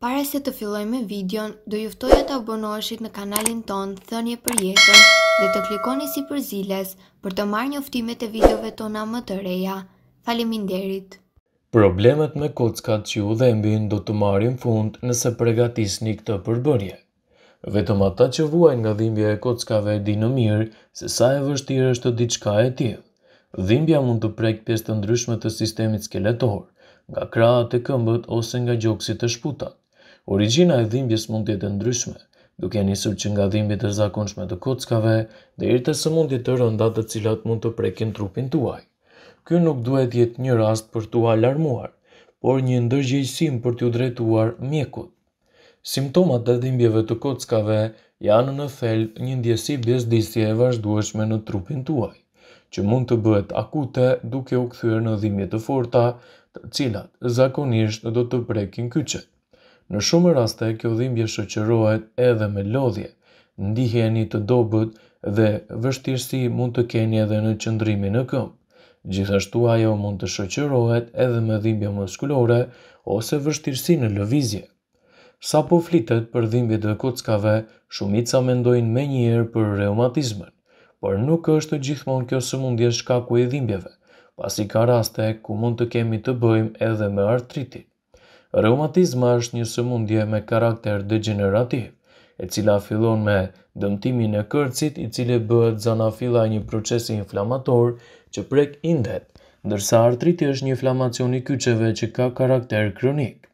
Pare se të filloj me videon, do e të abonoheshit në kanalin ton Thënje për jetën dhe të klikoni si për ziles për të marrë njoftimet e videove tona më të reja. Faleminderit! Problemet me kockat që u dhembin do të marrin fund nëse pregatisni këtë përbërje. Vetëm ata që vuaj nga dhimbja e kockave di në mirë se sa e vështirë është të diçka e tjilë. Dhimbja mund të prek pjesë të ndryshme të sistemit skeletor, nga krahët e këmbët ose nga gjoksit të shputat. Origjina e dhimbjes mund të jetë ndryshme, duke nisur që nga dhimbje të zakonshme të kockave dhe te rrëtë së të rënda të cilat mund të prekin trupin tuaj. Ky nuk duhet jetë një rast për t'u alarmuar, por një ndërgjegjësim për t'u drejtuar mjekut. Simptomat të dhimbjeve të kockave janë në thel një ndjesi bezdisje e vazhdueshme në trupin tuaj, që mund të bëhet akute duke u kthyer në dhimbje të forta, të cilat zakonisht do të prekin kyçet. Në shumë raste, kjo dhimbje shëqërohet edhe me lodhje, ndihje një të dobut dhe vështirësi mund të keni edhe në qëndrimi në këmë. Gjithashtu ajo mund të shëqërohet edhe me dhimbje muskulore ose vështirësi në lëvizje. Sa po flitet për dhimbje dhe kockave, shumica mendojnë me njërë për reumatizmën, por nuk është gjithmonë kjo së mundje shkaku e dhimbjeve, pasi ka raste ku mund të kemi të bëjmë edhe me artritit. Reumatizma është një sëmundje me karakter degenerativ, e cila fillon me dëmtimin e kërcit i cili bëhet zanafila një procesi inflamator që prek indet, ndërsa artriti është një inflamacion i kyçeve që ka karakter kronik.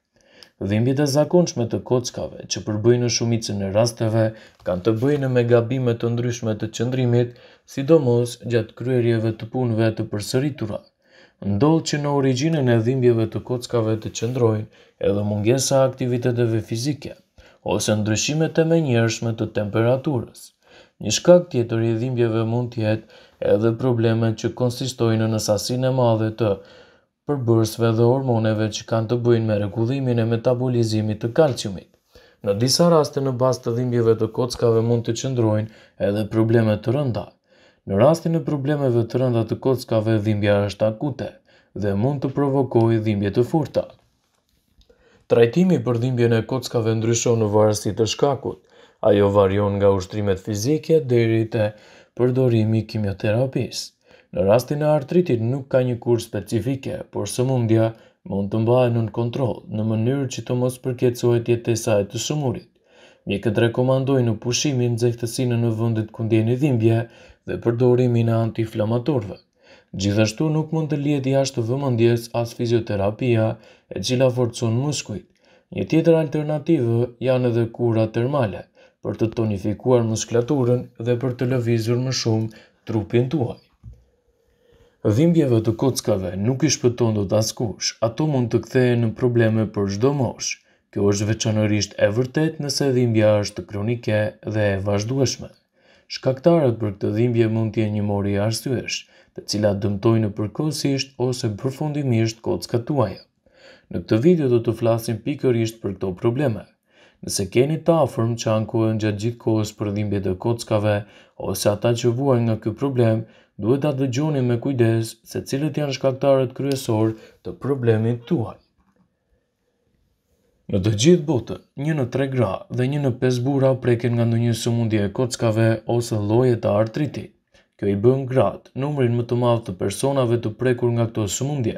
Dhimbjet e zakonshme të kockave që përbëjnë në shumicën e rasteve kanë të bëjnë me gabime të ndryshme të qëndrimit, sidomos gjatë kryerjeve të punëve të përsëritura ndodh që në origjinën e dhimbjeve të kockave të qëndrojnë edhe mungesa aktiviteteve fizike ose ndryshime të menjëhershme të temperaturës. Një shkak tjetër i dhimbjeve mund të jetë edhe problemet që konsistojnë në sasinë e madhe të përbërësve dhe hormoneve që kanë të bëjnë me rregullimin e metabolizimit të kalciumit. Në disa raste në bazë të dhimbjeve të kockave mund të qëndrojnë edhe probleme të rënda, Në rastin e problemeve të rënda të kockave, dhimbja është akute dhe mund të provokojë dhimbje të furta. Trajtimi për dhimbje në kockave ndryshon në varësit të shkakut, ajo varion nga ushtrimet fizike dhe rrite përdorimi kimioterapis. Në rastin e artritit nuk ka një kur specifike, por së mundja mund të mbajnë në kontrol në mënyrë që të mos përkjecojët jetesa e të shumurit. Mjekët rekomandojnë në pushimin nxehtësinë në vëndit ku ndjeni dhimbje dhe përdorimin e antiinflamatorëve. Gjithashtu nuk mund të lihet jashtë vëmendjes as fizioterapia, e cila forcon muskujt. Një tjetër alternativë janë edhe kurat termale për të tonifikuar muskulaturën dhe për të lëvizur më shumë trupin tuaj. Dhimbjeve të kockave nuk i shpëton do të askush, ato mund të kthehen në probleme për çdo moshë. Kjo është veçanërisht e vërtet nëse dhimbja është kronike dhe e vazhdueshme. Shkaktarët për këtë dhimbje mund t'je një mori arsyesh, të cilat dëmtojnë përkosisht ose përfundimisht kocka tuaja. Në këtë video do të flasim pikërisht për këto probleme. Nëse keni ta afërm që ankohen gjatë gjitë kohës për dhimbje të kockave, ose ata që vuajnë nga kjo problem, duhet atë dëgjoni me kujdes se cilët janë shkaktarët kryesor të problemit tuaj. Në të gjithë botën, një në tre gra dhe një në pes bura preken nga në një sumundje e kockave ose loje të artriti. Kjo i bën grat, numërin më të malë të personave të prekur nga këto sumundje.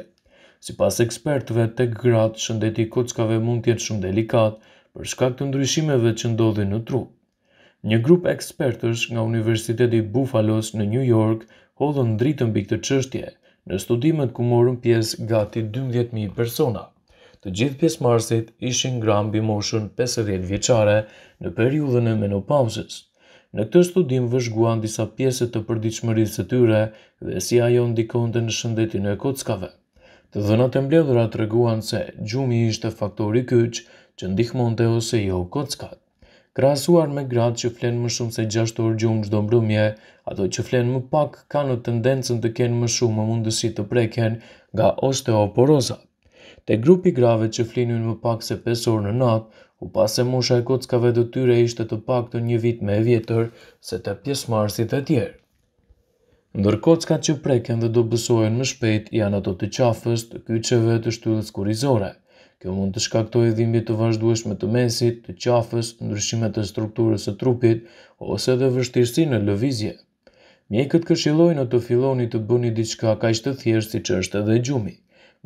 Si pas ekspertve, të grat, shëndeti kockave mund tjetë shumë delikat për shkak të ndryshimeve që ndodhin në tru. Një grup ekspertës nga Universiteti Bufalos në New York hodhën dritën bikë të qështje në studimet ku morën pjesë gati 12.000 persona të gjithë pjesëmarrësit ishin gram bimoshën moshën 50 vjeçare në periudhën e menopauzës. Në këtë studim vëzhguan disa pjesë të përditshmërisë së tyre dhe si ajo ndikonte në shëndetin e kockave. Të dhënat e mbledhura treguan se gjumi ishte faktori kyç që ndihmonte ose jo kockat. Krahasuar me gratë që flen më shumë se 6 orë gjumë çdo mbrëmje, ato që flen më pak kanë tendencën të kenë më shumë mundësi të preken nga osteoporozat. Te grupi grave që flinin më pak se 5 orë në natë, ku pase mosha e kockave të tyre ishte të pak të një vit me e vjetër se të pjesmarësit e tjerë. Ndër kockat që preken dhe do bësojnë më shpejt, janë ato të qafës të kyqeve të shtyllës kurizore. Kjo mund të shkaktojë dhimbje të vazhdueshme të mesit, të qafës, ndryshime të strukturës së trupit ose dhe vështirësi në lëvizje. Mjekët këshillojnë të filloni të bëni diçka kaq të thjeshtë siç është edhe gjumi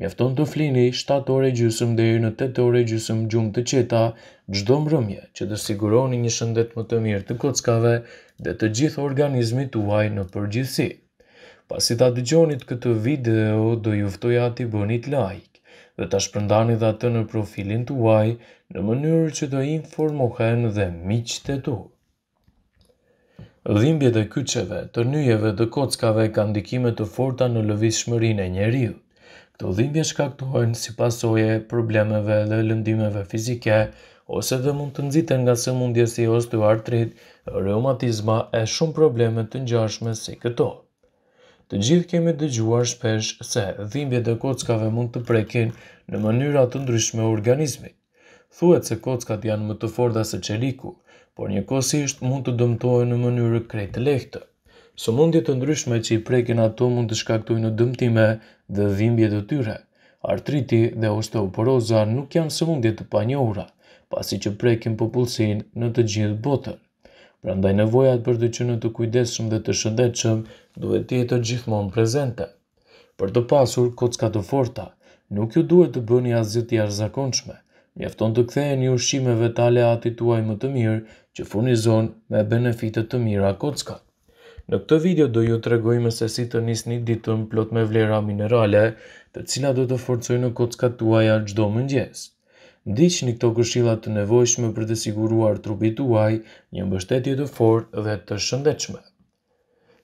mjafton të flini 7 ore gjysëm deri në 8 ore gjysëm gjumë të qeta, gjdo mbrëmje që të siguroni një shëndet më të mirë të kockave dhe të gjithë organizmit tuaj në përgjithsi. Pasi ta dëgjonit këtë video, do juftoj ati bënit like dhe ta shpërndani dhe atë në profilin tuaj në mënyrë që të informohen dhe miqët të tu. Dhimbje dhe kyqeve, të njëjeve dhe kockave kanë dikime të forta në lëvishmërin e njeriut. Këto dhimbje shkaktojnë si pasoje problemeve dhe lëndimeve fizike, ose dhe mund të nëzite nga së mundje si osteoartrit, reumatizma e shumë probleme të njashme si këto. Të gjithë kemi dëgjuar shpesh se dhimbje dhe kockave mund të prekin në mënyrat të ndryshme organizmit. Thuet se kockat janë më të forda se qeriku, por një kosisht mund të dëmtojnë në mënyrë krejtë lehtër. Sëmundje të ndryshme që i prekin ato mund të shkaktojnë dëmtime dhe dhimbje të tyre. Artriti dhe osteoporoza nuk janë sëmundje të panjohura, pasi që prekin popullsin në të gjithë botën. Prandaj nevojat për të qenë të kujdesshëm dhe të shëndetshëm duhet të jetë gjithmonë prezente. Për të pasur kocka të forta, nuk ju duhet të bëni asgjë të jashtëzakonshme. Mjafton të ktheheni ushqimeve të aleatit tuaj më të mirë që furnizon me benefite të mira kockat. Në këtë video do ju të regojme se si të njës një ditëm plot me vlera minerale, të cila do të forcoj në kocka tuaja gjdo mëngjes. Ndiq një këto këshilat të nevojshme për të siguruar trupit tuaj një mbështetje të fort dhe të shëndechme.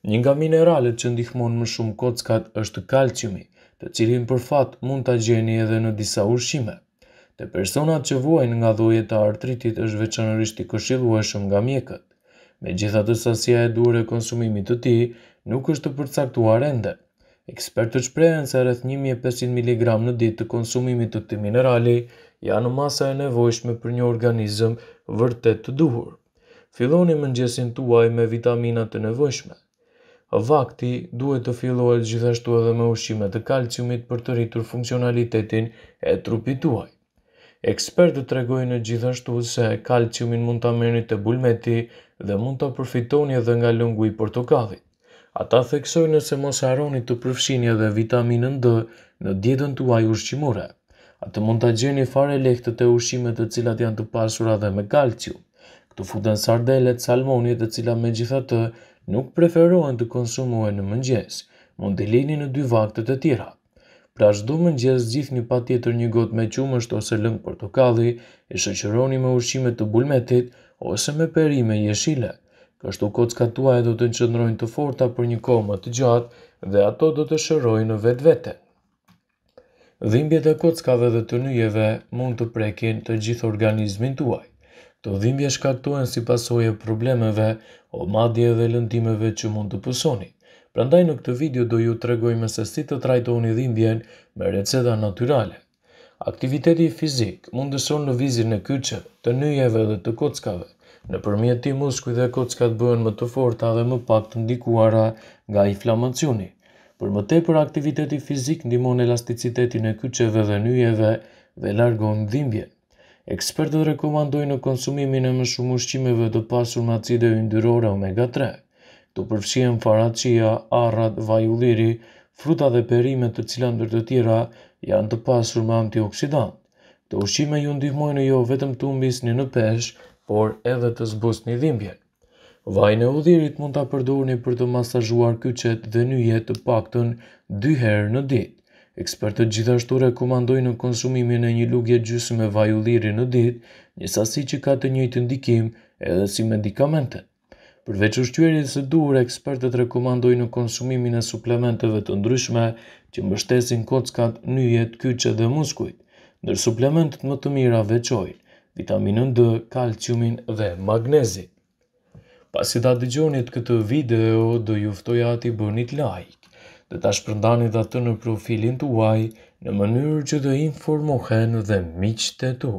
Një nga mineralet që ndihmon më shumë kockat është kalciumi, të cilin për fat mund të gjeni edhe në disa ushqime. Të personat që vuajnë nga dhoje të artritit është veçanërisht i këshilueshëm nga mjekët me gjitha të sasja e dure e konsumimit të ti, nuk është të përcaktuar ende. Ekspertët shprehen se rreth 1500 mg në ditë të konsumimit të këtij minerali janë masa e nevojshme për një organizëm vërtet të duhur. Filloni mëngjesin tuaj me vitaminat e nevojshme. Vakti duhet të fillohet gjithashtu edhe me ushqime të kalciumit për të rritur funksionalitetin e trupit tuaj. Ekspertët tregojnë gjithashtu se kalciumin mund ta merrni te bulmeti dhe mund ta përfitoni edhe nga lëngu i portokallit. Ata theksojnë se mos harroni të përfshini edhe vitaminën D në dietën tuaj ushqimore. Atë mund të gjeni fare lehtë te ushqimet të cilat janë të pasura dhe me kalcium. Këtu futen sardelet, salmonit, të cilat megjithatë nuk preferohen të konsumohen në mëngjes. Mund të lini në dy vaktet e tjera. Pra çdo mëngjes gjithni patjetër një gotë me qumësht ose lëng portokalli, e shoqëroni me ushqime të bulmetit ose me perime jeshile. Kështu kocka tuaj do të nëqëndrojnë të forta për një kohë më të gjatë dhe ato do të shërojnë në vete. Dhimbjet e kockave dhe të njëjeve mund të prekin të gjithë organizmin tuaj. Të dhimbje shkaktohen si pasoje problemeve o madje dhe lëndimeve që mund të pësonit. Prandaj në këtë video do ju tregojmë se si të trajtoni dhimbjen me receta natyrale. Aktiviteti fizik mundëson në vizir e kyqe, të nëjeve dhe të kockave. Në përmjet ti muskuj dhe kockat bëhen më të forta dhe më pak të ndikuara nga inflamacioni. Për më tepër aktiviteti fizik ndimon elasticitetin e kyqeve dhe nëjeve dhe largon dhimbje. Ekspertët rekomandojnë në konsumimin e më shumë ushqimeve të pasur me acide yndyrore omega të përfshihen faracia, arrat, vajulliri, fruta dhe perime të cilat ndër të tjera janë të pasur me antioksidant. Të ushqime ju ndihmojnë jo vetëm të umbis një në pesh, por edhe të zbus një dhimbje. Vajnë e udhirit mund të përdojnë për të masajuar kyqet dhe një të pakton dy herë në dit. Ekspertët gjithashtu rekomandojnë në konsumimin e një lugje gjysme vajulliri në dit, një sasi që ka të njëjtë ndikim edhe si medikamentet. Përveç ushqyerjes së duhur, ekspertët rekomandojnë konsumimin e suplementeve të ndryshme që mbështesin kockat, nyjet, kyçet dhe muskujt, ndër suplementet më të mira veçojnë vitaminën D, kalciumin dhe magnezi. Pasi ta dëgjonit këtë video, do juftoj ati bënit like, dhe ta shpërndani dhe të në profilin të uaj, në mënyrë që dhe informohen dhe miqë të